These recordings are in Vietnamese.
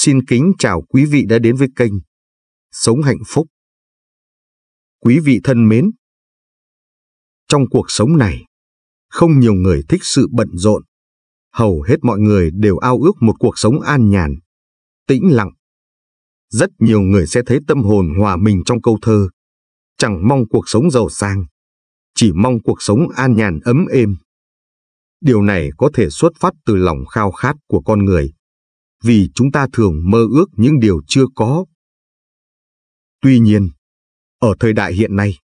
Xin kính chào quý vị đã đến với kênh Sống Hạnh Phúc. Quý vị thân mến, trong cuộc sống này, không nhiều người thích sự bận rộn. Hầu hết mọi người đều ao ước một cuộc sống an nhàn, tĩnh lặng. Rất nhiều người sẽ thấy tâm hồn hòa mình trong câu thơ, chẳng mong cuộc sống giàu sang, chỉ mong cuộc sống an nhàn ấm êm. Điều này có thể xuất phát từ lòng khao khát của con người vì chúng ta thường mơ ước những điều chưa có. Tuy nhiên, ở thời đại hiện nay,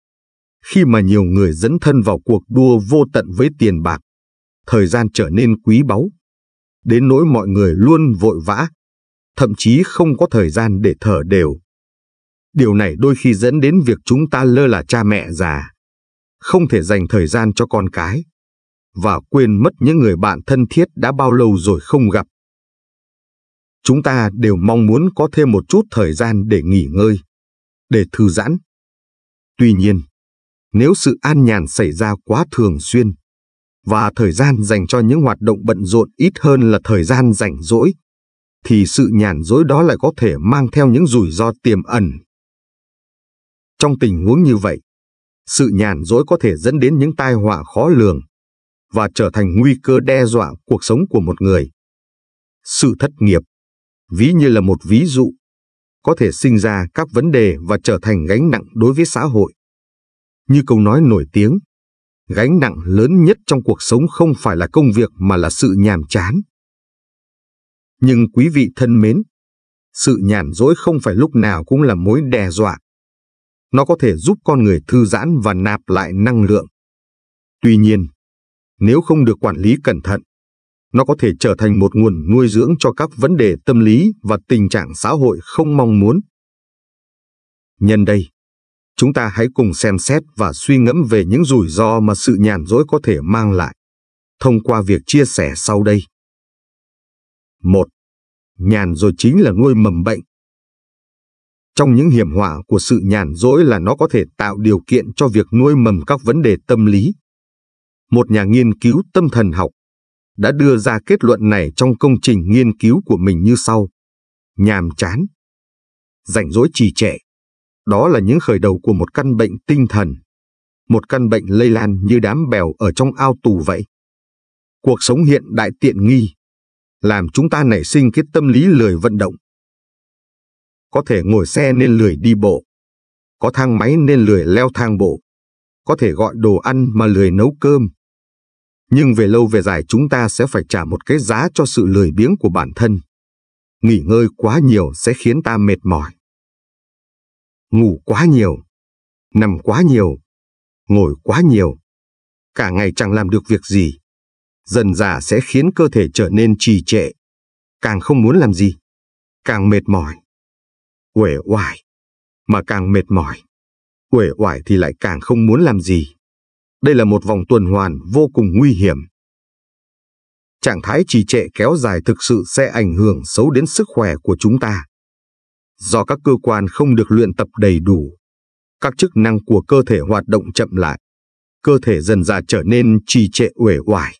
khi mà nhiều người dẫn thân vào cuộc đua vô tận với tiền bạc, thời gian trở nên quý báu, đến nỗi mọi người luôn vội vã, thậm chí không có thời gian để thở đều. Điều này đôi khi dẫn đến việc chúng ta lơ là cha mẹ già, không thể dành thời gian cho con cái, và quên mất những người bạn thân thiết đã bao lâu rồi không gặp chúng ta đều mong muốn có thêm một chút thời gian để nghỉ ngơi, để thư giãn. Tuy nhiên, nếu sự an nhàn xảy ra quá thường xuyên, và thời gian dành cho những hoạt động bận rộn ít hơn là thời gian rảnh rỗi, thì sự nhàn rỗi đó lại có thể mang theo những rủi ro tiềm ẩn. Trong tình huống như vậy, sự nhàn rỗi có thể dẫn đến những tai họa khó lường và trở thành nguy cơ đe dọa cuộc sống của một người. Sự thất nghiệp ví như là một ví dụ, có thể sinh ra các vấn đề và trở thành gánh nặng đối với xã hội. Như câu nói nổi tiếng, gánh nặng lớn nhất trong cuộc sống không phải là công việc mà là sự nhàm chán. Nhưng quý vị thân mến, sự nhàn rỗi không phải lúc nào cũng là mối đe dọa. Nó có thể giúp con người thư giãn và nạp lại năng lượng. Tuy nhiên, nếu không được quản lý cẩn thận, nó có thể trở thành một nguồn nuôi dưỡng cho các vấn đề tâm lý và tình trạng xã hội không mong muốn. Nhân đây, chúng ta hãy cùng xem xét và suy ngẫm về những rủi ro mà sự nhàn rỗi có thể mang lại thông qua việc chia sẻ sau đây. 1. Nhàn rồi chính là nuôi mầm bệnh. Trong những hiểm họa của sự nhàn rỗi là nó có thể tạo điều kiện cho việc nuôi mầm các vấn đề tâm lý. Một nhà nghiên cứu tâm thần học đã đưa ra kết luận này trong công trình nghiên cứu của mình như sau. Nhàm chán, rảnh rỗi trì trệ, đó là những khởi đầu của một căn bệnh tinh thần, một căn bệnh lây lan như đám bèo ở trong ao tù vậy. Cuộc sống hiện đại tiện nghi, làm chúng ta nảy sinh cái tâm lý lười vận động. Có thể ngồi xe nên lười đi bộ, có thang máy nên lười leo thang bộ, có thể gọi đồ ăn mà lười nấu cơm, nhưng về lâu về dài chúng ta sẽ phải trả một cái giá cho sự lười biếng của bản thân. Nghỉ ngơi quá nhiều sẽ khiến ta mệt mỏi. Ngủ quá nhiều, nằm quá nhiều, ngồi quá nhiều, cả ngày chẳng làm được việc gì. Dần già sẽ khiến cơ thể trở nên trì trệ, càng không muốn làm gì, càng mệt mỏi, uể oải, mà càng mệt mỏi, uể oải thì lại càng không muốn làm gì. Đây là một vòng tuần hoàn vô cùng nguy hiểm. Trạng thái trì trệ kéo dài thực sự sẽ ảnh hưởng xấu đến sức khỏe của chúng ta. Do các cơ quan không được luyện tập đầy đủ, các chức năng của cơ thể hoạt động chậm lại, cơ thể dần dà trở nên trì trệ uể oải.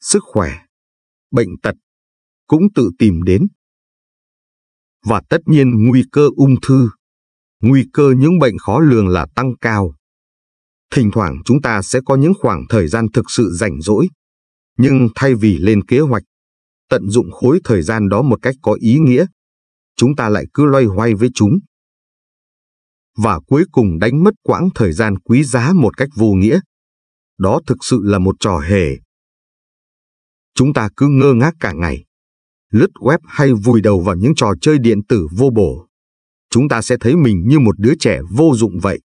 Sức khỏe, bệnh tật cũng tự tìm đến. Và tất nhiên nguy cơ ung thư, nguy cơ những bệnh khó lường là tăng cao thỉnh thoảng chúng ta sẽ có những khoảng thời gian thực sự rảnh rỗi. Nhưng thay vì lên kế hoạch, tận dụng khối thời gian đó một cách có ý nghĩa, chúng ta lại cứ loay hoay với chúng. Và cuối cùng đánh mất quãng thời gian quý giá một cách vô nghĩa. Đó thực sự là một trò hề. Chúng ta cứ ngơ ngác cả ngày, lướt web hay vùi đầu vào những trò chơi điện tử vô bổ. Chúng ta sẽ thấy mình như một đứa trẻ vô dụng vậy.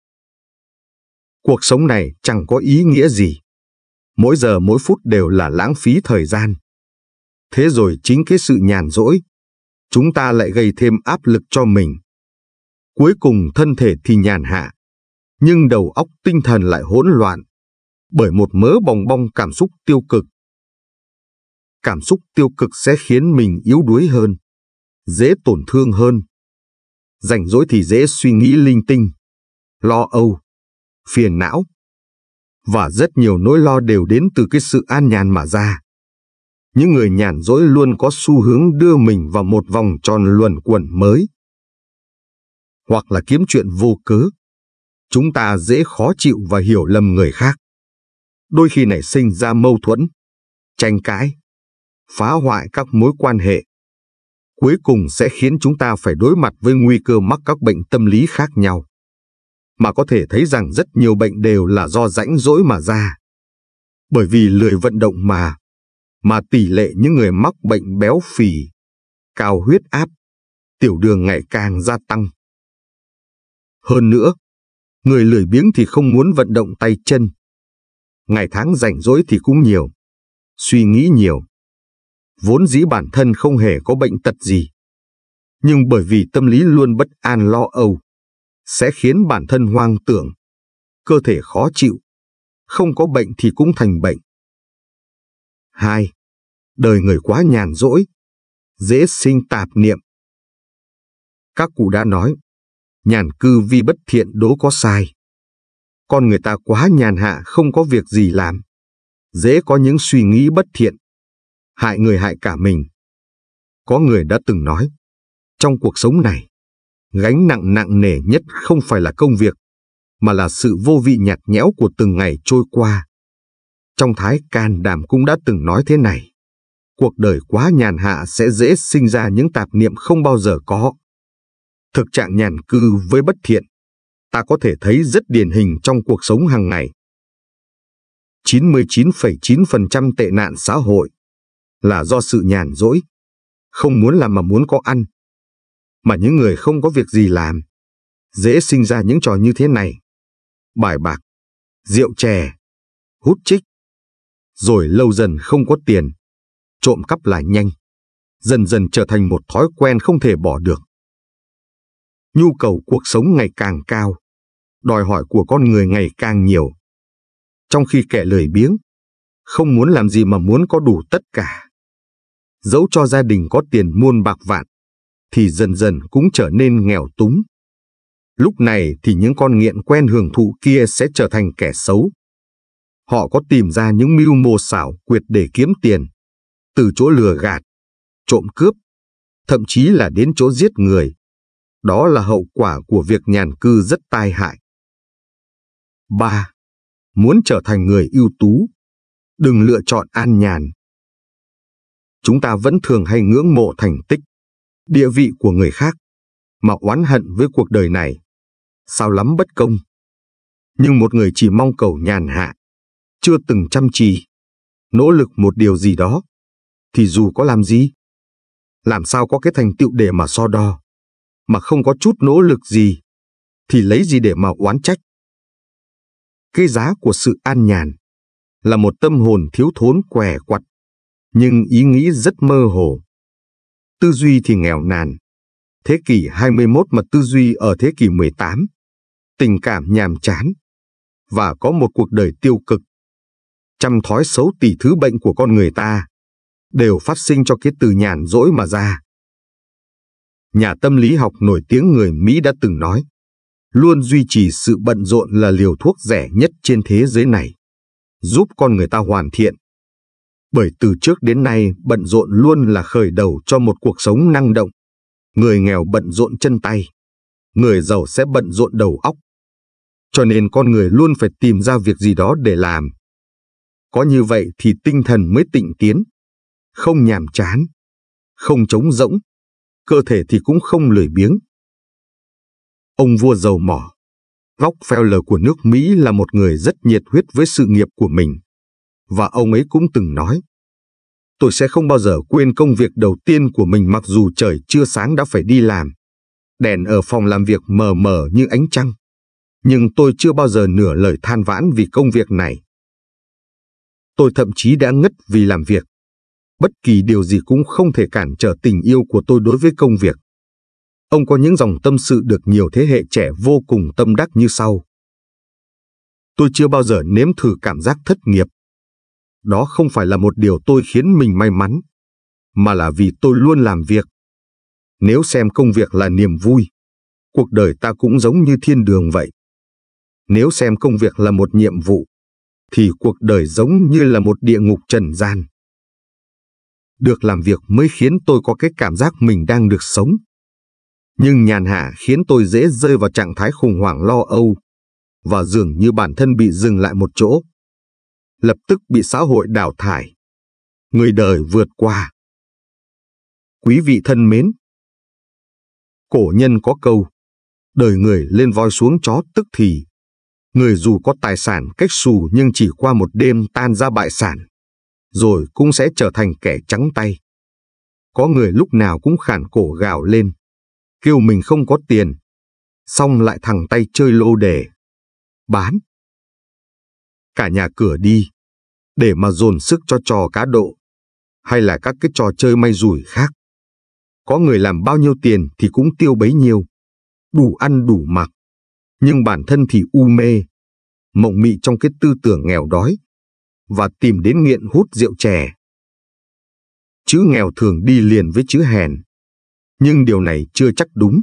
Cuộc sống này chẳng có ý nghĩa gì. Mỗi giờ mỗi phút đều là lãng phí thời gian. Thế rồi chính cái sự nhàn rỗi, chúng ta lại gây thêm áp lực cho mình. Cuối cùng thân thể thì nhàn hạ, nhưng đầu óc tinh thần lại hỗn loạn bởi một mớ bong bong cảm xúc tiêu cực. Cảm xúc tiêu cực sẽ khiến mình yếu đuối hơn, dễ tổn thương hơn. Rảnh rỗi thì dễ suy nghĩ linh tinh, lo âu, phiền não. Và rất nhiều nỗi lo đều đến từ cái sự an nhàn mà ra. Những người nhàn rỗi luôn có xu hướng đưa mình vào một vòng tròn luẩn quẩn mới. Hoặc là kiếm chuyện vô cớ. Chúng ta dễ khó chịu và hiểu lầm người khác. Đôi khi nảy sinh ra mâu thuẫn, tranh cãi, phá hoại các mối quan hệ cuối cùng sẽ khiến chúng ta phải đối mặt với nguy cơ mắc các bệnh tâm lý khác nhau mà có thể thấy rằng rất nhiều bệnh đều là do rãnh rỗi mà ra. Bởi vì lười vận động mà, mà tỷ lệ những người mắc bệnh béo phì, cao huyết áp, tiểu đường ngày càng gia tăng. Hơn nữa, người lười biếng thì không muốn vận động tay chân. Ngày tháng rảnh rỗi thì cũng nhiều, suy nghĩ nhiều. Vốn dĩ bản thân không hề có bệnh tật gì. Nhưng bởi vì tâm lý luôn bất an lo âu, sẽ khiến bản thân hoang tưởng, cơ thể khó chịu, không có bệnh thì cũng thành bệnh. 2. Đời người quá nhàn rỗi, dễ sinh tạp niệm. Các cụ đã nói, nhàn cư vi bất thiện đố có sai. Con người ta quá nhàn hạ không có việc gì làm, dễ có những suy nghĩ bất thiện, hại người hại cả mình. Có người đã từng nói, trong cuộc sống này, gánh nặng nặng nề nhất không phải là công việc, mà là sự vô vị nhạt nhẽo của từng ngày trôi qua. Trong Thái Can Đàm cũng đã từng nói thế này, cuộc đời quá nhàn hạ sẽ dễ sinh ra những tạp niệm không bao giờ có. Thực trạng nhàn cư với bất thiện, ta có thể thấy rất điển hình trong cuộc sống hàng ngày. 99,9% tệ nạn xã hội là do sự nhàn rỗi, không muốn làm mà muốn có ăn, mà những người không có việc gì làm, dễ sinh ra những trò như thế này. Bài bạc, rượu chè, hút chích, rồi lâu dần không có tiền, trộm cắp lại nhanh, dần dần trở thành một thói quen không thể bỏ được. Nhu cầu cuộc sống ngày càng cao, đòi hỏi của con người ngày càng nhiều. Trong khi kẻ lười biếng, không muốn làm gì mà muốn có đủ tất cả. Dẫu cho gia đình có tiền muôn bạc vạn, thì dần dần cũng trở nên nghèo túng. Lúc này thì những con nghiện quen hưởng thụ kia sẽ trở thành kẻ xấu. Họ có tìm ra những mưu mô xảo quyệt để kiếm tiền, từ chỗ lừa gạt, trộm cướp, thậm chí là đến chỗ giết người. Đó là hậu quả của việc nhàn cư rất tai hại. 3. Muốn trở thành người ưu tú, đừng lựa chọn an nhàn. Chúng ta vẫn thường hay ngưỡng mộ thành tích, địa vị của người khác, mà oán hận với cuộc đời này. Sao lắm bất công. Nhưng một người chỉ mong cầu nhàn hạ, chưa từng chăm chỉ, nỗ lực một điều gì đó, thì dù có làm gì, làm sao có cái thành tựu để mà so đo, mà không có chút nỗ lực gì, thì lấy gì để mà oán trách. Cái giá của sự an nhàn là một tâm hồn thiếu thốn què quặt, nhưng ý nghĩ rất mơ hồ tư duy thì nghèo nàn. Thế kỷ 21 mà tư duy ở thế kỷ 18, tình cảm nhàm chán, và có một cuộc đời tiêu cực. Trăm thói xấu tỷ thứ bệnh của con người ta, đều phát sinh cho cái từ nhàn rỗi mà ra. Nhà tâm lý học nổi tiếng người Mỹ đã từng nói, luôn duy trì sự bận rộn là liều thuốc rẻ nhất trên thế giới này, giúp con người ta hoàn thiện, bởi từ trước đến nay bận rộn luôn là khởi đầu cho một cuộc sống năng động. Người nghèo bận rộn chân tay, người giàu sẽ bận rộn đầu óc. Cho nên con người luôn phải tìm ra việc gì đó để làm. Có như vậy thì tinh thần mới tịnh tiến, không nhàm chán, không trống rỗng, cơ thể thì cũng không lười biếng. Ông vua giàu mỏ, Rockefeller của nước Mỹ là một người rất nhiệt huyết với sự nghiệp của mình và ông ấy cũng từng nói. Tôi sẽ không bao giờ quên công việc đầu tiên của mình mặc dù trời chưa sáng đã phải đi làm. Đèn ở phòng làm việc mờ mờ như ánh trăng. Nhưng tôi chưa bao giờ nửa lời than vãn vì công việc này. Tôi thậm chí đã ngất vì làm việc. Bất kỳ điều gì cũng không thể cản trở tình yêu của tôi đối với công việc. Ông có những dòng tâm sự được nhiều thế hệ trẻ vô cùng tâm đắc như sau. Tôi chưa bao giờ nếm thử cảm giác thất nghiệp đó không phải là một điều tôi khiến mình may mắn, mà là vì tôi luôn làm việc. Nếu xem công việc là niềm vui, cuộc đời ta cũng giống như thiên đường vậy. Nếu xem công việc là một nhiệm vụ, thì cuộc đời giống như là một địa ngục trần gian. Được làm việc mới khiến tôi có cái cảm giác mình đang được sống. Nhưng nhàn hạ khiến tôi dễ rơi vào trạng thái khủng hoảng lo âu, và dường như bản thân bị dừng lại một chỗ lập tức bị xã hội đào thải. Người đời vượt qua. Quý vị thân mến! Cổ nhân có câu, đời người lên voi xuống chó tức thì. Người dù có tài sản cách xù nhưng chỉ qua một đêm tan ra bại sản, rồi cũng sẽ trở thành kẻ trắng tay. Có người lúc nào cũng khản cổ gào lên, kêu mình không có tiền, xong lại thẳng tay chơi lô đề. Bán, cả nhà cửa đi, để mà dồn sức cho trò cá độ, hay là các cái trò chơi may rủi khác. Có người làm bao nhiêu tiền thì cũng tiêu bấy nhiêu, đủ ăn đủ mặc, nhưng bản thân thì u mê, mộng mị trong cái tư tưởng nghèo đói, và tìm đến nghiện hút rượu chè. Chữ nghèo thường đi liền với chữ hèn, nhưng điều này chưa chắc đúng,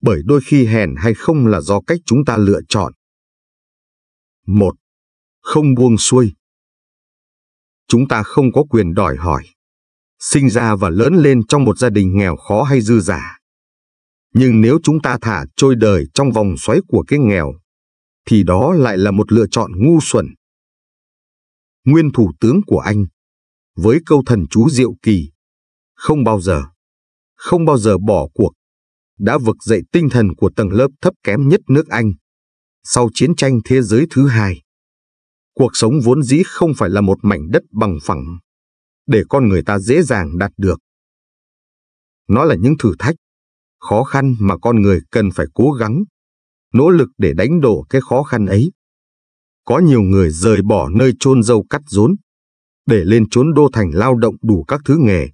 bởi đôi khi hèn hay không là do cách chúng ta lựa chọn. 1 không buông xuôi. Chúng ta không có quyền đòi hỏi, sinh ra và lớn lên trong một gia đình nghèo khó hay dư giả. Nhưng nếu chúng ta thả trôi đời trong vòng xoáy của cái nghèo, thì đó lại là một lựa chọn ngu xuẩn. Nguyên thủ tướng của anh, với câu thần chú diệu kỳ, không bao giờ, không bao giờ bỏ cuộc, đã vực dậy tinh thần của tầng lớp thấp kém nhất nước Anh. Sau chiến tranh thế giới thứ hai, Cuộc sống vốn dĩ không phải là một mảnh đất bằng phẳng, để con người ta dễ dàng đạt được. Nó là những thử thách, khó khăn mà con người cần phải cố gắng, nỗ lực để đánh đổ cái khó khăn ấy. Có nhiều người rời bỏ nơi chôn dâu cắt rốn, để lên chốn đô thành lao động đủ các thứ nghề,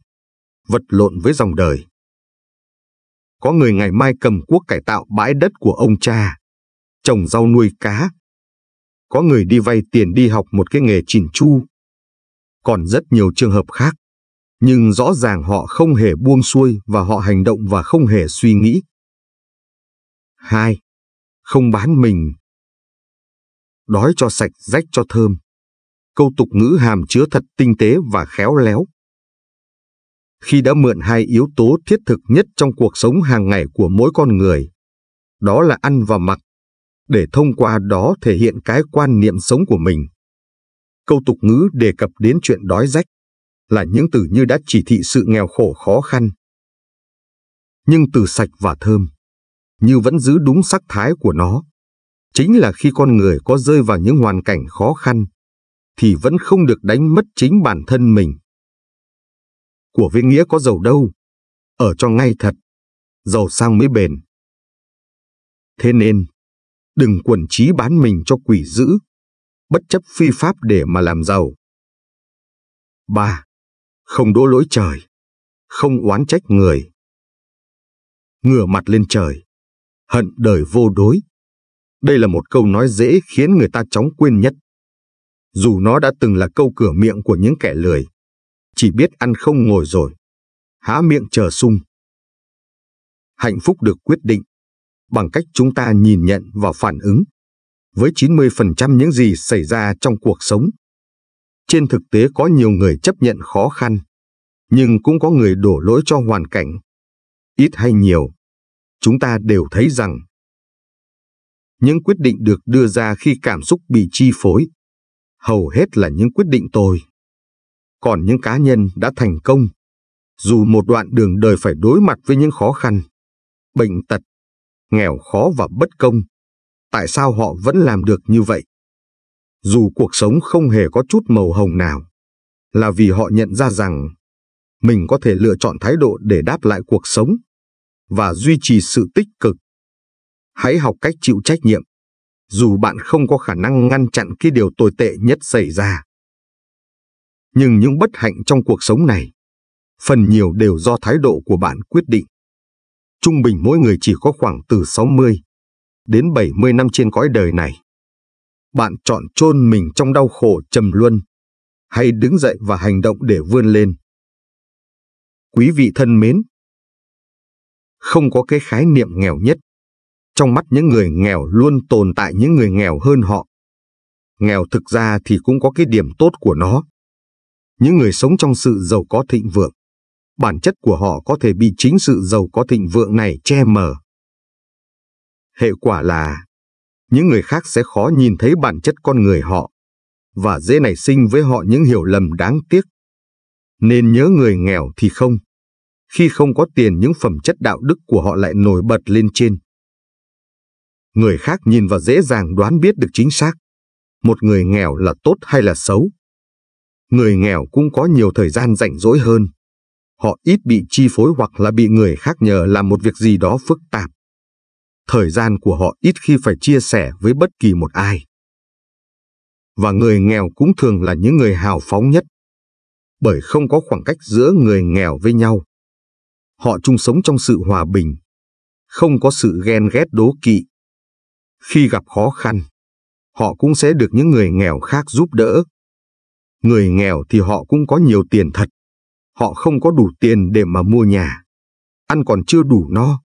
vật lộn với dòng đời. Có người ngày mai cầm cuốc cải tạo bãi đất của ông cha, trồng rau nuôi cá có người đi vay tiền đi học một cái nghề chỉn chu. Còn rất nhiều trường hợp khác, nhưng rõ ràng họ không hề buông xuôi và họ hành động và không hề suy nghĩ. 2. Không bán mình Đói cho sạch rách cho thơm Câu tục ngữ hàm chứa thật tinh tế và khéo léo. Khi đã mượn hai yếu tố thiết thực nhất trong cuộc sống hàng ngày của mỗi con người, đó là ăn và mặc để thông qua đó thể hiện cái quan niệm sống của mình. Câu tục ngữ đề cập đến chuyện đói rách là những từ như đã chỉ thị sự nghèo khổ khó khăn. Nhưng từ sạch và thơm, như vẫn giữ đúng sắc thái của nó, chính là khi con người có rơi vào những hoàn cảnh khó khăn, thì vẫn không được đánh mất chính bản thân mình. Của viên nghĩa có giàu đâu, ở cho ngay thật, giàu sang mới bền. Thế nên, đừng quần trí bán mình cho quỷ dữ, bất chấp phi pháp để mà làm giàu. 3. Không đỗ lỗi trời, không oán trách người. Ngửa mặt lên trời, hận đời vô đối. Đây là một câu nói dễ khiến người ta chóng quên nhất. Dù nó đã từng là câu cửa miệng của những kẻ lười, chỉ biết ăn không ngồi rồi, há miệng chờ sung. Hạnh phúc được quyết định bằng cách chúng ta nhìn nhận và phản ứng với 90% những gì xảy ra trong cuộc sống. Trên thực tế có nhiều người chấp nhận khó khăn, nhưng cũng có người đổ lỗi cho hoàn cảnh. Ít hay nhiều, chúng ta đều thấy rằng những quyết định được đưa ra khi cảm xúc bị chi phối, hầu hết là những quyết định tồi. Còn những cá nhân đã thành công, dù một đoạn đường đời phải đối mặt với những khó khăn, bệnh tật nghèo khó và bất công. Tại sao họ vẫn làm được như vậy? Dù cuộc sống không hề có chút màu hồng nào, là vì họ nhận ra rằng mình có thể lựa chọn thái độ để đáp lại cuộc sống và duy trì sự tích cực. Hãy học cách chịu trách nhiệm, dù bạn không có khả năng ngăn chặn cái điều tồi tệ nhất xảy ra. Nhưng những bất hạnh trong cuộc sống này, phần nhiều đều do thái độ của bạn quyết định trung bình mỗi người chỉ có khoảng từ 60 đến 70 năm trên cõi đời này. Bạn chọn chôn mình trong đau khổ trầm luân, hay đứng dậy và hành động để vươn lên. Quý vị thân mến, không có cái khái niệm nghèo nhất. Trong mắt những người nghèo luôn tồn tại những người nghèo hơn họ. Nghèo thực ra thì cũng có cái điểm tốt của nó. Những người sống trong sự giàu có thịnh vượng, bản chất của họ có thể bị chính sự giàu có thịnh vượng này che mờ. Hệ quả là, những người khác sẽ khó nhìn thấy bản chất con người họ, và dễ nảy sinh với họ những hiểu lầm đáng tiếc. Nên nhớ người nghèo thì không, khi không có tiền những phẩm chất đạo đức của họ lại nổi bật lên trên. Người khác nhìn và dễ dàng đoán biết được chính xác, một người nghèo là tốt hay là xấu. Người nghèo cũng có nhiều thời gian rảnh rỗi hơn họ ít bị chi phối hoặc là bị người khác nhờ làm một việc gì đó phức tạp. Thời gian của họ ít khi phải chia sẻ với bất kỳ một ai. Và người nghèo cũng thường là những người hào phóng nhất, bởi không có khoảng cách giữa người nghèo với nhau. Họ chung sống trong sự hòa bình, không có sự ghen ghét đố kỵ. Khi gặp khó khăn, họ cũng sẽ được những người nghèo khác giúp đỡ. Người nghèo thì họ cũng có nhiều tiền thật, họ không có đủ tiền để mà mua nhà. Ăn còn chưa đủ no.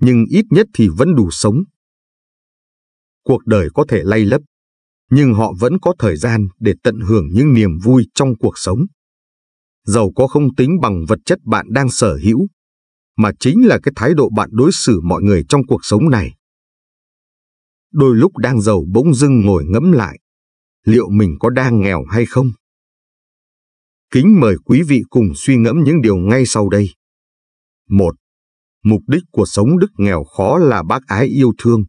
Nhưng ít nhất thì vẫn đủ sống. Cuộc đời có thể lay lấp, nhưng họ vẫn có thời gian để tận hưởng những niềm vui trong cuộc sống. Giàu có không tính bằng vật chất bạn đang sở hữu, mà chính là cái thái độ bạn đối xử mọi người trong cuộc sống này. Đôi lúc đang giàu bỗng dưng ngồi ngẫm lại, liệu mình có đang nghèo hay không? Kính mời quý vị cùng suy ngẫm những điều ngay sau đây. 1. Mục đích của sống đức nghèo khó là bác ái yêu thương.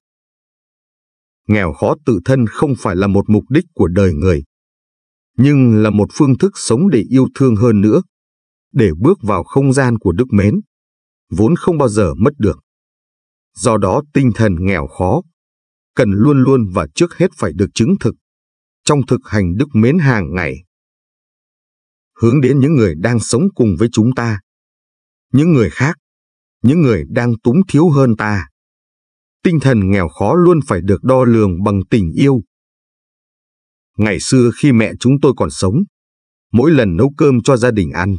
Nghèo khó tự thân không phải là một mục đích của đời người, nhưng là một phương thức sống để yêu thương hơn nữa, để bước vào không gian của đức mến, vốn không bao giờ mất được. Do đó tinh thần nghèo khó cần luôn luôn và trước hết phải được chứng thực trong thực hành đức mến hàng ngày hướng đến những người đang sống cùng với chúng ta. Những người khác, những người đang túng thiếu hơn ta. Tinh thần nghèo khó luôn phải được đo lường bằng tình yêu. Ngày xưa khi mẹ chúng tôi còn sống, mỗi lần nấu cơm cho gia đình ăn,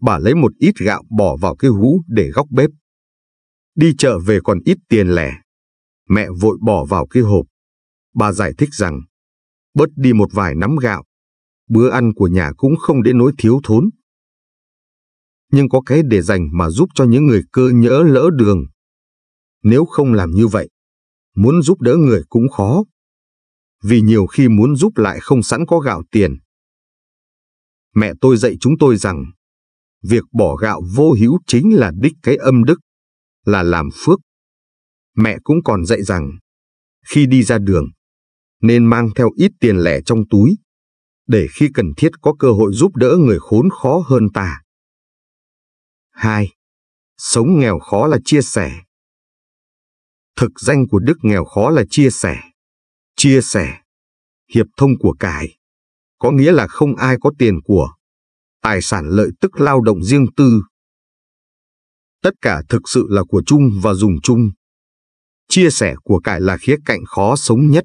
bà lấy một ít gạo bỏ vào cái hũ để góc bếp. Đi chợ về còn ít tiền lẻ, mẹ vội bỏ vào cái hộp. Bà giải thích rằng, bớt đi một vài nắm gạo, bữa ăn của nhà cũng không đến nỗi thiếu thốn. Nhưng có cái để dành mà giúp cho những người cơ nhỡ lỡ đường. Nếu không làm như vậy, muốn giúp đỡ người cũng khó. Vì nhiều khi muốn giúp lại không sẵn có gạo tiền. Mẹ tôi dạy chúng tôi rằng, việc bỏ gạo vô hữu chính là đích cái âm đức, là làm phước. Mẹ cũng còn dạy rằng, khi đi ra đường, nên mang theo ít tiền lẻ trong túi để khi cần thiết có cơ hội giúp đỡ người khốn khó hơn ta. 2. Sống nghèo khó là chia sẻ. Thực danh của đức nghèo khó là chia sẻ. Chia sẻ. Hiệp thông của cải. Có nghĩa là không ai có tiền của. Tài sản lợi tức lao động riêng tư. Tất cả thực sự là của chung và dùng chung. Chia sẻ của cải là khía cạnh khó sống nhất.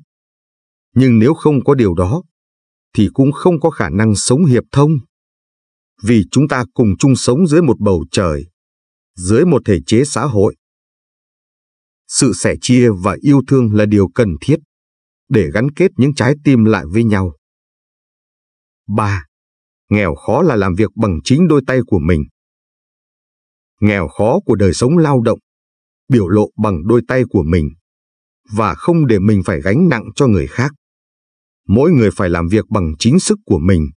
Nhưng nếu không có điều đó, thì cũng không có khả năng sống hiệp thông. Vì chúng ta cùng chung sống dưới một bầu trời, dưới một thể chế xã hội. Sự sẻ chia và yêu thương là điều cần thiết để gắn kết những trái tim lại với nhau. 3. Nghèo khó là làm việc bằng chính đôi tay của mình. Nghèo khó của đời sống lao động biểu lộ bằng đôi tay của mình và không để mình phải gánh nặng cho người khác mỗi người phải làm việc bằng chính sức của mình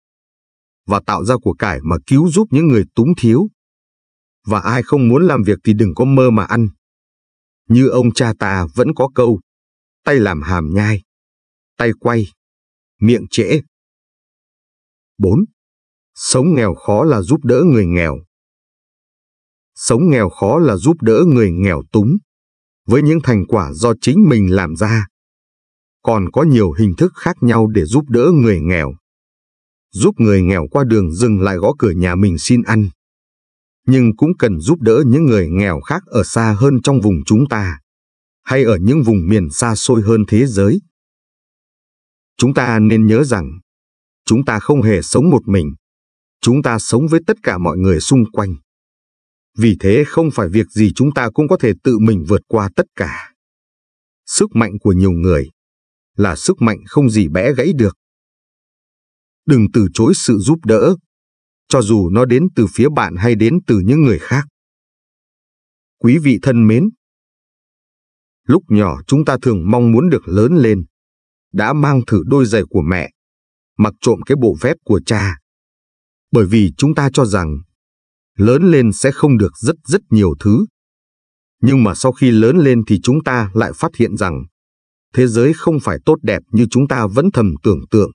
và tạo ra của cải mà cứu giúp những người túng thiếu. Và ai không muốn làm việc thì đừng có mơ mà ăn. Như ông cha ta vẫn có câu, tay làm hàm nhai, tay quay, miệng trễ. 4. Sống nghèo khó là giúp đỡ người nghèo. Sống nghèo khó là giúp đỡ người nghèo túng, với những thành quả do chính mình làm ra còn có nhiều hình thức khác nhau để giúp đỡ người nghèo. Giúp người nghèo qua đường dừng lại gõ cửa nhà mình xin ăn. Nhưng cũng cần giúp đỡ những người nghèo khác ở xa hơn trong vùng chúng ta, hay ở những vùng miền xa xôi hơn thế giới. Chúng ta nên nhớ rằng, chúng ta không hề sống một mình, chúng ta sống với tất cả mọi người xung quanh. Vì thế không phải việc gì chúng ta cũng có thể tự mình vượt qua tất cả. Sức mạnh của nhiều người là sức mạnh không gì bẽ gãy được. Đừng từ chối sự giúp đỡ, cho dù nó đến từ phía bạn hay đến từ những người khác. Quý vị thân mến, lúc nhỏ chúng ta thường mong muốn được lớn lên, đã mang thử đôi giày của mẹ, mặc trộm cái bộ vest của cha. Bởi vì chúng ta cho rằng lớn lên sẽ không được rất rất nhiều thứ. Nhưng mà sau khi lớn lên thì chúng ta lại phát hiện rằng thế giới không phải tốt đẹp như chúng ta vẫn thầm tưởng tượng.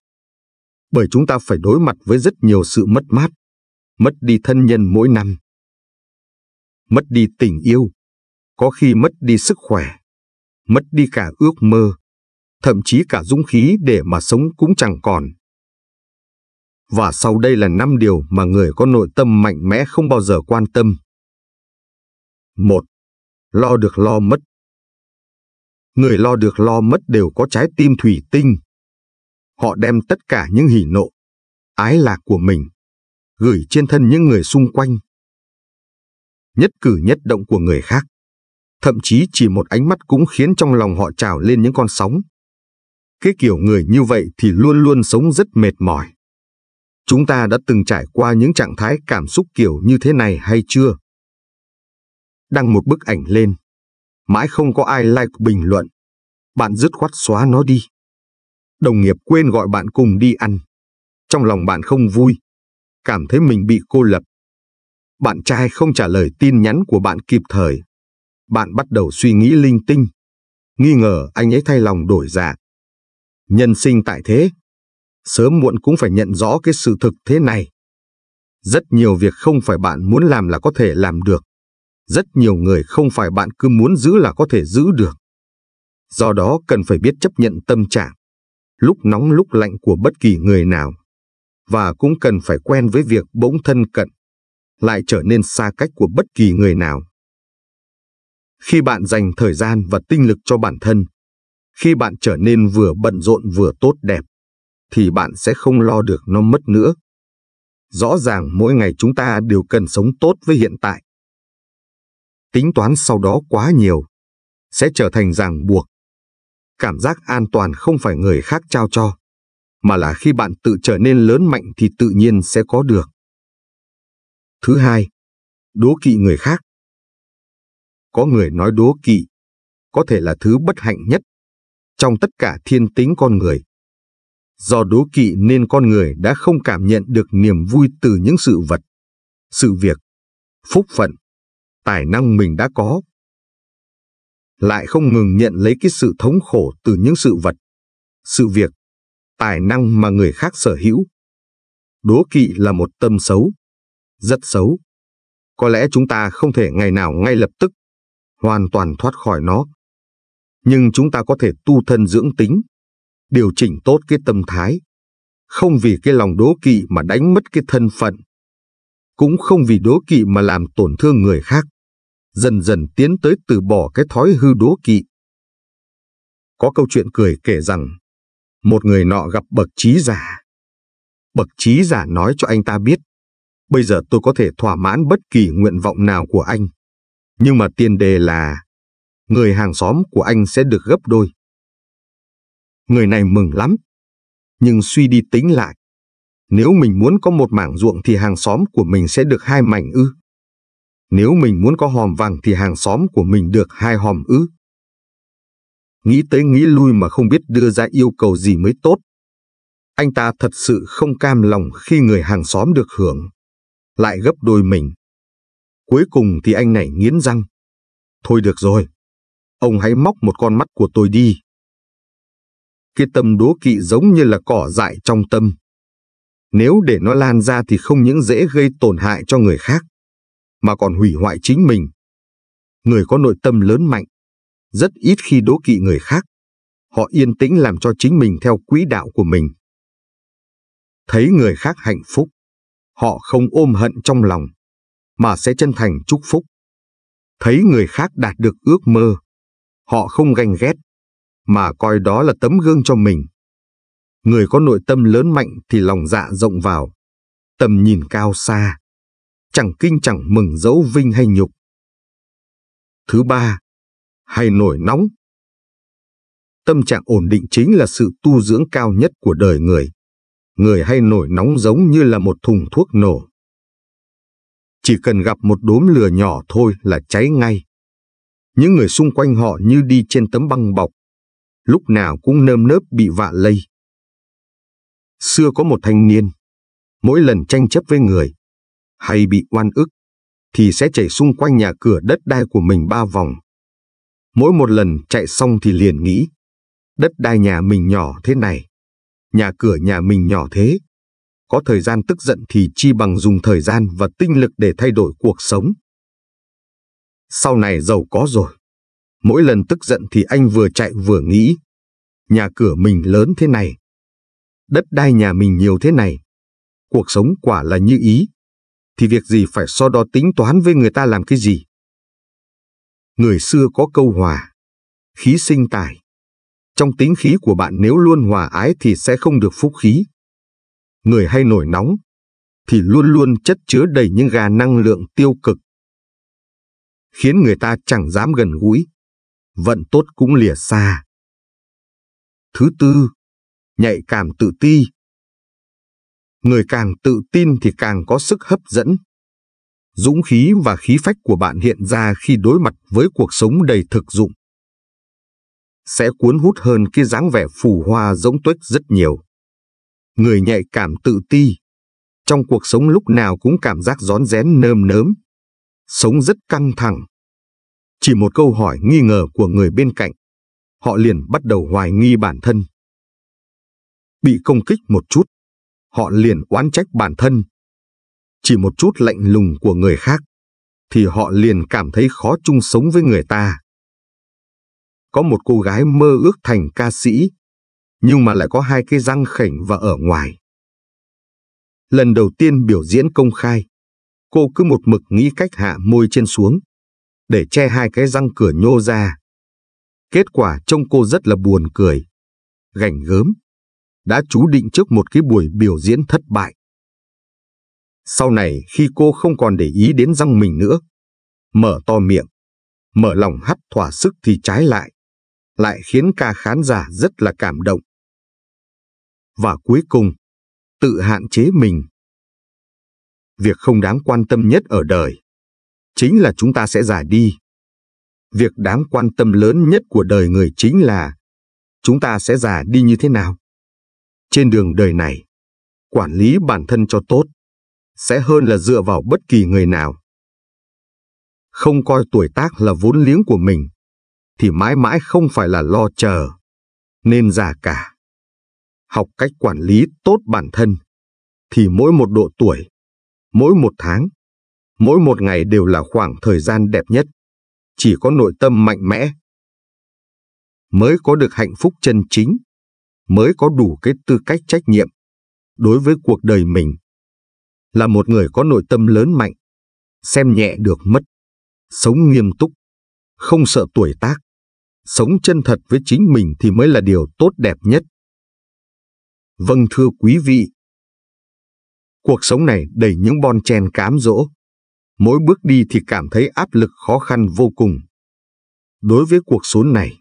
Bởi chúng ta phải đối mặt với rất nhiều sự mất mát, mất đi thân nhân mỗi năm, mất đi tình yêu, có khi mất đi sức khỏe, mất đi cả ước mơ, thậm chí cả dũng khí để mà sống cũng chẳng còn. Và sau đây là năm điều mà người có nội tâm mạnh mẽ không bao giờ quan tâm. một Lo được lo mất người lo được lo mất đều có trái tim thủy tinh. Họ đem tất cả những hỉ nộ, ái lạc của mình, gửi trên thân những người xung quanh. Nhất cử nhất động của người khác, thậm chí chỉ một ánh mắt cũng khiến trong lòng họ trào lên những con sóng. Cái kiểu người như vậy thì luôn luôn sống rất mệt mỏi. Chúng ta đã từng trải qua những trạng thái cảm xúc kiểu như thế này hay chưa? Đăng một bức ảnh lên, mãi không có ai like bình luận. Bạn dứt khoát xóa nó đi. Đồng nghiệp quên gọi bạn cùng đi ăn. Trong lòng bạn không vui, cảm thấy mình bị cô lập. Bạn trai không trả lời tin nhắn của bạn kịp thời. Bạn bắt đầu suy nghĩ linh tinh, nghi ngờ anh ấy thay lòng đổi dạ. Nhân sinh tại thế, sớm muộn cũng phải nhận rõ cái sự thực thế này. Rất nhiều việc không phải bạn muốn làm là có thể làm được rất nhiều người không phải bạn cứ muốn giữ là có thể giữ được. Do đó cần phải biết chấp nhận tâm trạng, lúc nóng lúc lạnh của bất kỳ người nào, và cũng cần phải quen với việc bỗng thân cận, lại trở nên xa cách của bất kỳ người nào. Khi bạn dành thời gian và tinh lực cho bản thân, khi bạn trở nên vừa bận rộn vừa tốt đẹp, thì bạn sẽ không lo được nó mất nữa. Rõ ràng mỗi ngày chúng ta đều cần sống tốt với hiện tại, tính toán sau đó quá nhiều, sẽ trở thành ràng buộc. Cảm giác an toàn không phải người khác trao cho, mà là khi bạn tự trở nên lớn mạnh thì tự nhiên sẽ có được. Thứ hai, đố kỵ người khác. Có người nói đố kỵ, có thể là thứ bất hạnh nhất trong tất cả thiên tính con người. Do đố kỵ nên con người đã không cảm nhận được niềm vui từ những sự vật, sự việc, phúc phận tài năng mình đã có. Lại không ngừng nhận lấy cái sự thống khổ từ những sự vật, sự việc, tài năng mà người khác sở hữu. Đố kỵ là một tâm xấu, rất xấu. Có lẽ chúng ta không thể ngày nào ngay lập tức, hoàn toàn thoát khỏi nó. Nhưng chúng ta có thể tu thân dưỡng tính, điều chỉnh tốt cái tâm thái, không vì cái lòng đố kỵ mà đánh mất cái thân phận, cũng không vì đố kỵ mà làm tổn thương người khác dần dần tiến tới từ bỏ cái thói hư đố kỵ. Có câu chuyện cười kể rằng, một người nọ gặp bậc trí giả. Bậc trí giả nói cho anh ta biết, bây giờ tôi có thể thỏa mãn bất kỳ nguyện vọng nào của anh. Nhưng mà tiền đề là, người hàng xóm của anh sẽ được gấp đôi. Người này mừng lắm, nhưng suy đi tính lại, nếu mình muốn có một mảng ruộng thì hàng xóm của mình sẽ được hai mảnh ư. Nếu mình muốn có hòm vàng thì hàng xóm của mình được hai hòm ư. Nghĩ tới nghĩ lui mà không biết đưa ra yêu cầu gì mới tốt. Anh ta thật sự không cam lòng khi người hàng xóm được hưởng. Lại gấp đôi mình. Cuối cùng thì anh này nghiến răng. Thôi được rồi. Ông hãy móc một con mắt của tôi đi. Cái tâm đố kỵ giống như là cỏ dại trong tâm. Nếu để nó lan ra thì không những dễ gây tổn hại cho người khác, mà còn hủy hoại chính mình. Người có nội tâm lớn mạnh, rất ít khi đố kỵ người khác. Họ yên tĩnh làm cho chính mình theo quỹ đạo của mình. Thấy người khác hạnh phúc, họ không ôm hận trong lòng, mà sẽ chân thành chúc phúc. Thấy người khác đạt được ước mơ, họ không ganh ghét, mà coi đó là tấm gương cho mình. Người có nội tâm lớn mạnh thì lòng dạ rộng vào, tầm nhìn cao xa, chẳng kinh chẳng mừng dấu vinh hay nhục. Thứ ba, hay nổi nóng. Tâm trạng ổn định chính là sự tu dưỡng cao nhất của đời người. Người hay nổi nóng giống như là một thùng thuốc nổ. Chỉ cần gặp một đốm lửa nhỏ thôi là cháy ngay. Những người xung quanh họ như đi trên tấm băng bọc, lúc nào cũng nơm nớp bị vạ lây. Xưa có một thanh niên, mỗi lần tranh chấp với người, hay bị oan ức, thì sẽ chạy xung quanh nhà cửa đất đai của mình ba vòng. Mỗi một lần chạy xong thì liền nghĩ, đất đai nhà mình nhỏ thế này, nhà cửa nhà mình nhỏ thế. Có thời gian tức giận thì chi bằng dùng thời gian và tinh lực để thay đổi cuộc sống. Sau này giàu có rồi. Mỗi lần tức giận thì anh vừa chạy vừa nghĩ. Nhà cửa mình lớn thế này. Đất đai nhà mình nhiều thế này. Cuộc sống quả là như ý thì việc gì phải so đo tính toán với người ta làm cái gì. Người xưa có câu hòa, khí sinh tài. Trong tính khí của bạn nếu luôn hòa ái thì sẽ không được phúc khí. Người hay nổi nóng, thì luôn luôn chất chứa đầy những gà năng lượng tiêu cực. Khiến người ta chẳng dám gần gũi, vận tốt cũng lìa xa. Thứ tư, nhạy cảm tự ti Người càng tự tin thì càng có sức hấp dẫn. Dũng khí và khí phách của bạn hiện ra khi đối mặt với cuộc sống đầy thực dụng. Sẽ cuốn hút hơn cái dáng vẻ phù hoa giống tuếch rất nhiều. Người nhạy cảm tự ti. Trong cuộc sống lúc nào cũng cảm giác rón rén nơm nớm. Sống rất căng thẳng. Chỉ một câu hỏi nghi ngờ của người bên cạnh. Họ liền bắt đầu hoài nghi bản thân bị công kích một chút, họ liền oán trách bản thân. Chỉ một chút lạnh lùng của người khác, thì họ liền cảm thấy khó chung sống với người ta. Có một cô gái mơ ước thành ca sĩ, nhưng mà lại có hai cái răng khểnh và ở ngoài. Lần đầu tiên biểu diễn công khai, cô cứ một mực nghĩ cách hạ môi trên xuống, để che hai cái răng cửa nhô ra. Kết quả trông cô rất là buồn cười, gảnh gớm đã chú định trước một cái buổi biểu diễn thất bại. Sau này khi cô không còn để ý đến răng mình nữa, mở to miệng, mở lòng hắt thỏa sức thì trái lại, lại khiến ca khán giả rất là cảm động. Và cuối cùng, tự hạn chế mình. Việc không đáng quan tâm nhất ở đời, chính là chúng ta sẽ già đi. Việc đáng quan tâm lớn nhất của đời người chính là chúng ta sẽ già đi như thế nào. Trên đường đời này, quản lý bản thân cho tốt sẽ hơn là dựa vào bất kỳ người nào. Không coi tuổi tác là vốn liếng của mình, thì mãi mãi không phải là lo chờ, nên già cả. Học cách quản lý tốt bản thân, thì mỗi một độ tuổi, mỗi một tháng, mỗi một ngày đều là khoảng thời gian đẹp nhất, chỉ có nội tâm mạnh mẽ mới có được hạnh phúc chân chính mới có đủ cái tư cách trách nhiệm đối với cuộc đời mình. Là một người có nội tâm lớn mạnh, xem nhẹ được mất, sống nghiêm túc, không sợ tuổi tác, sống chân thật với chính mình thì mới là điều tốt đẹp nhất. Vâng thưa quý vị, cuộc sống này đầy những bon chen cám dỗ, mỗi bước đi thì cảm thấy áp lực khó khăn vô cùng. Đối với cuộc sống này,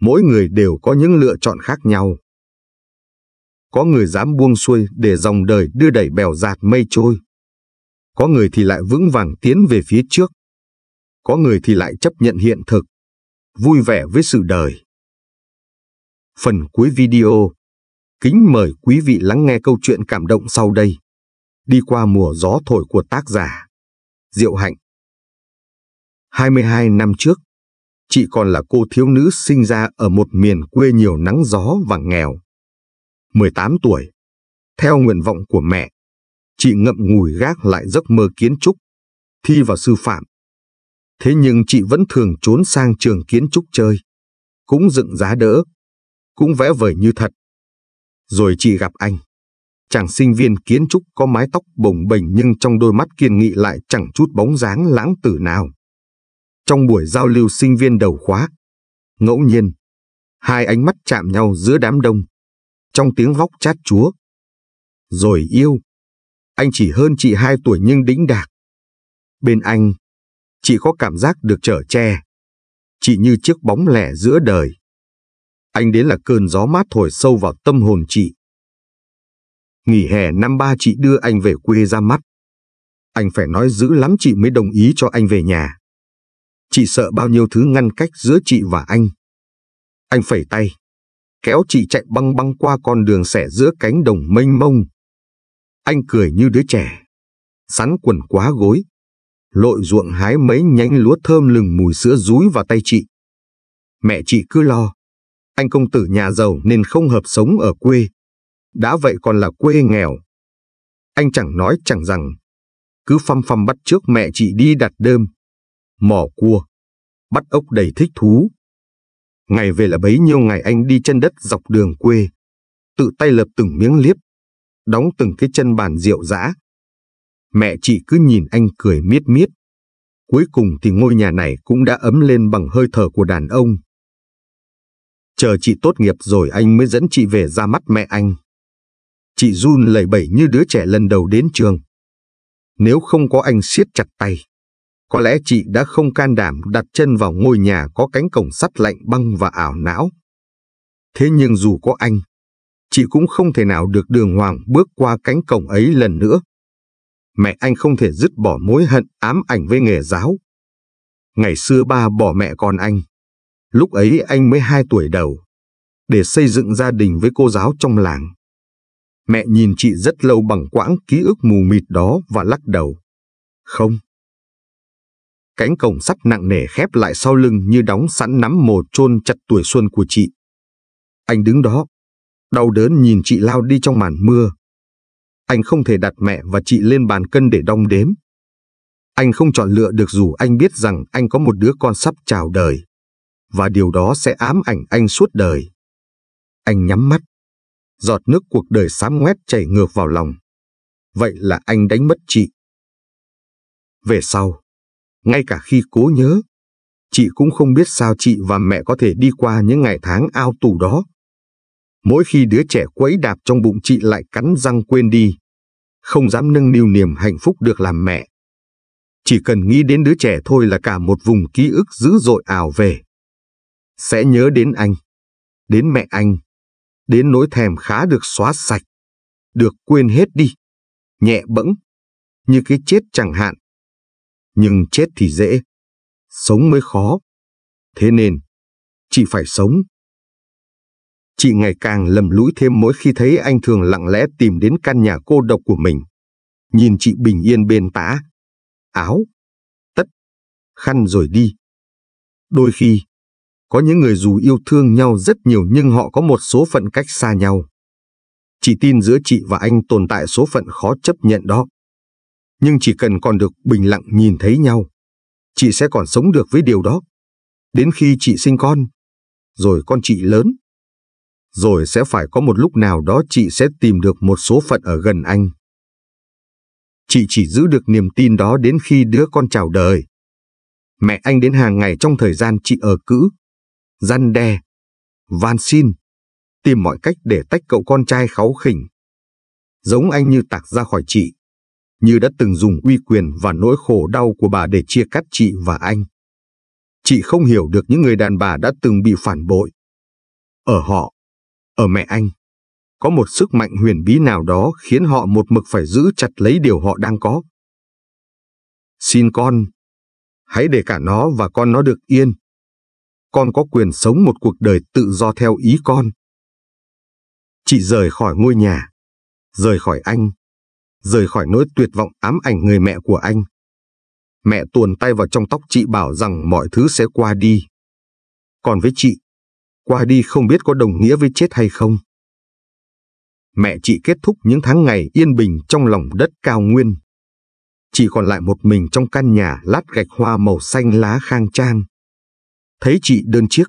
mỗi người đều có những lựa chọn khác nhau. Có người dám buông xuôi để dòng đời đưa đẩy bèo dạt mây trôi. Có người thì lại vững vàng tiến về phía trước. Có người thì lại chấp nhận hiện thực, vui vẻ với sự đời. Phần cuối video, kính mời quý vị lắng nghe câu chuyện cảm động sau đây. Đi qua mùa gió thổi của tác giả. Diệu Hạnh 22 năm trước, chị còn là cô thiếu nữ sinh ra ở một miền quê nhiều nắng gió và nghèo. 18 tuổi, theo nguyện vọng của mẹ, chị ngậm ngùi gác lại giấc mơ kiến trúc, thi vào sư phạm. Thế nhưng chị vẫn thường trốn sang trường kiến trúc chơi, cũng dựng giá đỡ, cũng vẽ vời như thật. Rồi chị gặp anh, chàng sinh viên kiến trúc có mái tóc bồng bềnh nhưng trong đôi mắt kiên nghị lại chẳng chút bóng dáng lãng tử nào. Trong buổi giao lưu sinh viên đầu khóa, ngẫu nhiên, hai ánh mắt chạm nhau giữa đám đông trong tiếng vóc chát chúa. Rồi yêu. Anh chỉ hơn chị hai tuổi nhưng đĩnh đạc. Bên anh, chị có cảm giác được trở che. Chị như chiếc bóng lẻ giữa đời. Anh đến là cơn gió mát thổi sâu vào tâm hồn chị. Nghỉ hè năm ba chị đưa anh về quê ra mắt. Anh phải nói dữ lắm chị mới đồng ý cho anh về nhà. Chị sợ bao nhiêu thứ ngăn cách giữa chị và anh. Anh phẩy tay kéo chị chạy băng băng qua con đường xẻ giữa cánh đồng mênh mông. Anh cười như đứa trẻ, sắn quần quá gối, lội ruộng hái mấy nhánh lúa thơm lừng mùi sữa rúi vào tay chị. Mẹ chị cứ lo, anh công tử nhà giàu nên không hợp sống ở quê, đã vậy còn là quê nghèo. Anh chẳng nói chẳng rằng, cứ phăm phăm bắt trước mẹ chị đi đặt đơm, mỏ cua, bắt ốc đầy thích thú. Ngày về là bấy nhiêu ngày anh đi chân đất dọc đường quê. Tự tay lập từng miếng liếp. Đóng từng cái chân bàn rượu dã. Mẹ chị cứ nhìn anh cười miết miết. Cuối cùng thì ngôi nhà này cũng đã ấm lên bằng hơi thở của đàn ông. Chờ chị tốt nghiệp rồi anh mới dẫn chị về ra mắt mẹ anh. Chị run lẩy bẩy như đứa trẻ lần đầu đến trường. Nếu không có anh siết chặt tay, có lẽ chị đã không can đảm đặt chân vào ngôi nhà có cánh cổng sắt lạnh băng và ảo não. Thế nhưng dù có anh, chị cũng không thể nào được đường hoàng bước qua cánh cổng ấy lần nữa. Mẹ anh không thể dứt bỏ mối hận ám ảnh với nghề giáo. Ngày xưa ba bỏ mẹ con anh. Lúc ấy anh mới hai tuổi đầu. Để xây dựng gia đình với cô giáo trong làng. Mẹ nhìn chị rất lâu bằng quãng ký ức mù mịt đó và lắc đầu. Không, Cánh cổng sắt nặng nề khép lại sau lưng như đóng sẵn nắm mồ chôn chặt tuổi xuân của chị. Anh đứng đó, đau đớn nhìn chị lao đi trong màn mưa. Anh không thể đặt mẹ và chị lên bàn cân để đong đếm. Anh không chọn lựa được dù anh biết rằng anh có một đứa con sắp chào đời. Và điều đó sẽ ám ảnh anh suốt đời. Anh nhắm mắt. Giọt nước cuộc đời xám ngoét chảy ngược vào lòng. Vậy là anh đánh mất chị. Về sau, ngay cả khi cố nhớ. Chị cũng không biết sao chị và mẹ có thể đi qua những ngày tháng ao tù đó. Mỗi khi đứa trẻ quấy đạp trong bụng chị lại cắn răng quên đi, không dám nâng niu niềm hạnh phúc được làm mẹ. Chỉ cần nghĩ đến đứa trẻ thôi là cả một vùng ký ức dữ dội ảo về. Sẽ nhớ đến anh, đến mẹ anh, đến nỗi thèm khá được xóa sạch, được quên hết đi, nhẹ bẫng, như cái chết chẳng hạn nhưng chết thì dễ, sống mới khó. Thế nên, chị phải sống. Chị ngày càng lầm lũi thêm mỗi khi thấy anh thường lặng lẽ tìm đến căn nhà cô độc của mình. Nhìn chị bình yên bên tã, áo, tất, khăn rồi đi. Đôi khi, có những người dù yêu thương nhau rất nhiều nhưng họ có một số phận cách xa nhau. Chị tin giữa chị và anh tồn tại số phận khó chấp nhận đó nhưng chỉ cần còn được bình lặng nhìn thấy nhau, chị sẽ còn sống được với điều đó. Đến khi chị sinh con, rồi con chị lớn, rồi sẽ phải có một lúc nào đó chị sẽ tìm được một số phận ở gần anh. Chị chỉ giữ được niềm tin đó đến khi đứa con chào đời. Mẹ anh đến hàng ngày trong thời gian chị ở cữ, răn đe, van xin, tìm mọi cách để tách cậu con trai kháu khỉnh. Giống anh như tạc ra khỏi chị như đã từng dùng uy quyền và nỗi khổ đau của bà để chia cắt chị và anh. Chị không hiểu được những người đàn bà đã từng bị phản bội. Ở họ, ở mẹ anh, có một sức mạnh huyền bí nào đó khiến họ một mực phải giữ chặt lấy điều họ đang có. Xin con, hãy để cả nó và con nó được yên. Con có quyền sống một cuộc đời tự do theo ý con. Chị rời khỏi ngôi nhà, rời khỏi anh rời khỏi nỗi tuyệt vọng ám ảnh người mẹ của anh. Mẹ tuồn tay vào trong tóc chị bảo rằng mọi thứ sẽ qua đi. Còn với chị, qua đi không biết có đồng nghĩa với chết hay không. Mẹ chị kết thúc những tháng ngày yên bình trong lòng đất cao nguyên. chị còn lại một mình trong căn nhà lát gạch hoa màu xanh lá khang trang. Thấy chị đơn chiếc,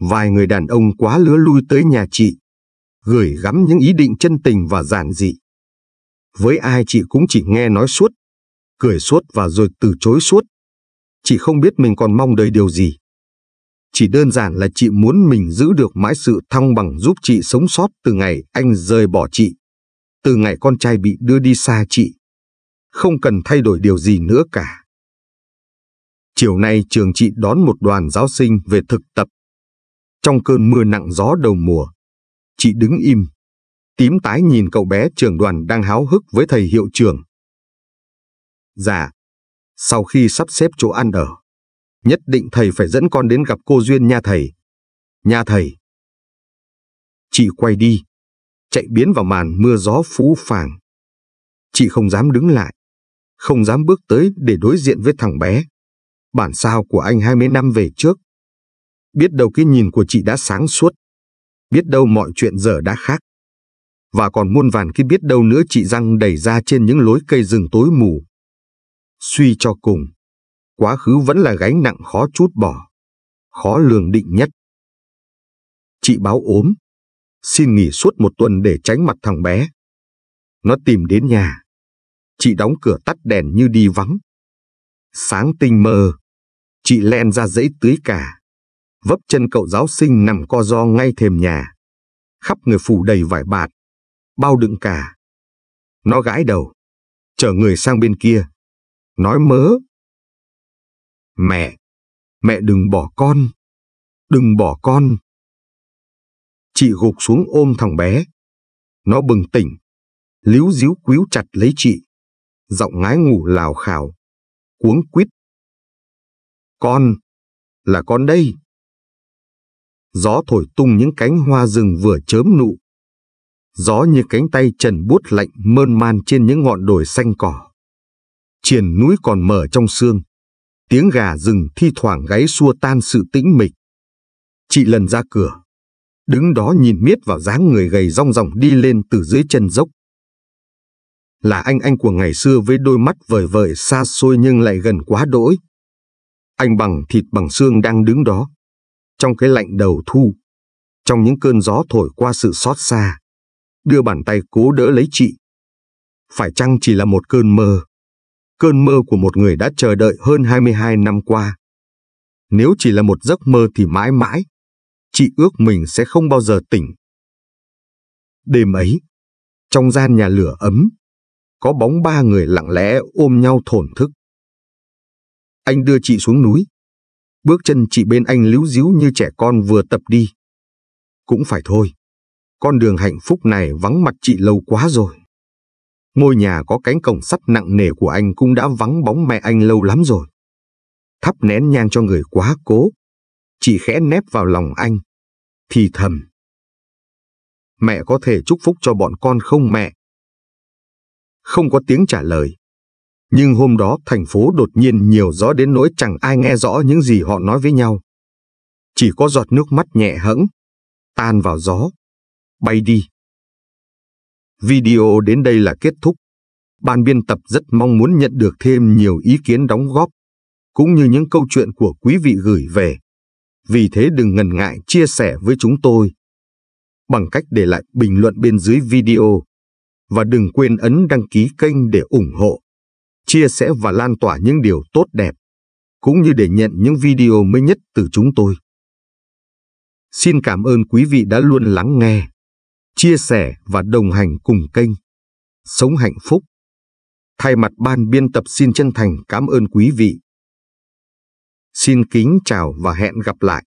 vài người đàn ông quá lứa lui tới nhà chị, gửi gắm những ý định chân tình và giản dị. Với ai chị cũng chỉ nghe nói suốt, cười suốt và rồi từ chối suốt. Chị không biết mình còn mong đợi điều gì. Chỉ đơn giản là chị muốn mình giữ được mãi sự thăng bằng giúp chị sống sót từ ngày anh rời bỏ chị. Từ ngày con trai bị đưa đi xa chị. Không cần thay đổi điều gì nữa cả. Chiều nay trường chị đón một đoàn giáo sinh về thực tập. Trong cơn mưa nặng gió đầu mùa, chị đứng im tím tái nhìn cậu bé trường đoàn đang háo hức với thầy hiệu trưởng. Dạ, sau khi sắp xếp chỗ ăn ở, nhất định thầy phải dẫn con đến gặp cô Duyên nha thầy. Nha thầy. Chị quay đi, chạy biến vào màn mưa gió phũ phàng. Chị không dám đứng lại, không dám bước tới để đối diện với thằng bé. Bản sao của anh 20 năm về trước. Biết đâu cái nhìn của chị đã sáng suốt. Biết đâu mọi chuyện giờ đã khác và còn muôn vàn khi biết đâu nữa chị răng đẩy ra trên những lối cây rừng tối mù. Suy cho cùng, quá khứ vẫn là gánh nặng khó chút bỏ, khó lường định nhất. Chị báo ốm, xin nghỉ suốt một tuần để tránh mặt thằng bé. Nó tìm đến nhà. Chị đóng cửa tắt đèn như đi vắng. Sáng tinh mơ, chị len ra dãy tưới cả. Vấp chân cậu giáo sinh nằm co do ngay thềm nhà. Khắp người phủ đầy vải bạt, bao đựng cả. Nó gãi đầu, chở người sang bên kia, nói mớ. Mẹ, mẹ đừng bỏ con, đừng bỏ con. Chị gục xuống ôm thằng bé. Nó bừng tỉnh, líu díu quíu chặt lấy chị, giọng ngái ngủ lào khảo, cuống quýt. Con, là con đây. Gió thổi tung những cánh hoa rừng vừa chớm nụ, gió như cánh tay trần bút lạnh mơn man trên những ngọn đồi xanh cỏ. Triền núi còn mở trong xương, tiếng gà rừng thi thoảng gáy xua tan sự tĩnh mịch. Chị lần ra cửa, đứng đó nhìn miết vào dáng người gầy rong ròng đi lên từ dưới chân dốc. Là anh anh của ngày xưa với đôi mắt vời vời xa xôi nhưng lại gần quá đỗi. Anh bằng thịt bằng xương đang đứng đó, trong cái lạnh đầu thu, trong những cơn gió thổi qua sự xót xa đưa bàn tay cố đỡ lấy chị. Phải chăng chỉ là một cơn mơ? Cơn mơ của một người đã chờ đợi hơn 22 năm qua. Nếu chỉ là một giấc mơ thì mãi mãi, chị ước mình sẽ không bao giờ tỉnh. Đêm ấy, trong gian nhà lửa ấm, có bóng ba người lặng lẽ ôm nhau thổn thức. Anh đưa chị xuống núi. Bước chân chị bên anh líu díu như trẻ con vừa tập đi. Cũng phải thôi. Con đường hạnh phúc này vắng mặt chị lâu quá rồi. Ngôi nhà có cánh cổng sắt nặng nề của anh cũng đã vắng bóng mẹ anh lâu lắm rồi. Thắp nén nhang cho người quá cố. Chị khẽ nép vào lòng anh. Thì thầm. Mẹ có thể chúc phúc cho bọn con không mẹ? Không có tiếng trả lời. Nhưng hôm đó thành phố đột nhiên nhiều gió đến nỗi chẳng ai nghe rõ những gì họ nói với nhau. Chỉ có giọt nước mắt nhẹ hẫng, tan vào gió bay đi. Video đến đây là kết thúc. Ban biên tập rất mong muốn nhận được thêm nhiều ý kiến đóng góp, cũng như những câu chuyện của quý vị gửi về. Vì thế đừng ngần ngại chia sẻ với chúng tôi bằng cách để lại bình luận bên dưới video. Và đừng quên ấn đăng ký kênh để ủng hộ, chia sẻ và lan tỏa những điều tốt đẹp, cũng như để nhận những video mới nhất từ chúng tôi. Xin cảm ơn quý vị đã luôn lắng nghe chia sẻ và đồng hành cùng kênh Sống Hạnh Phúc. Thay mặt ban biên tập xin chân thành cảm ơn quý vị. Xin kính chào và hẹn gặp lại.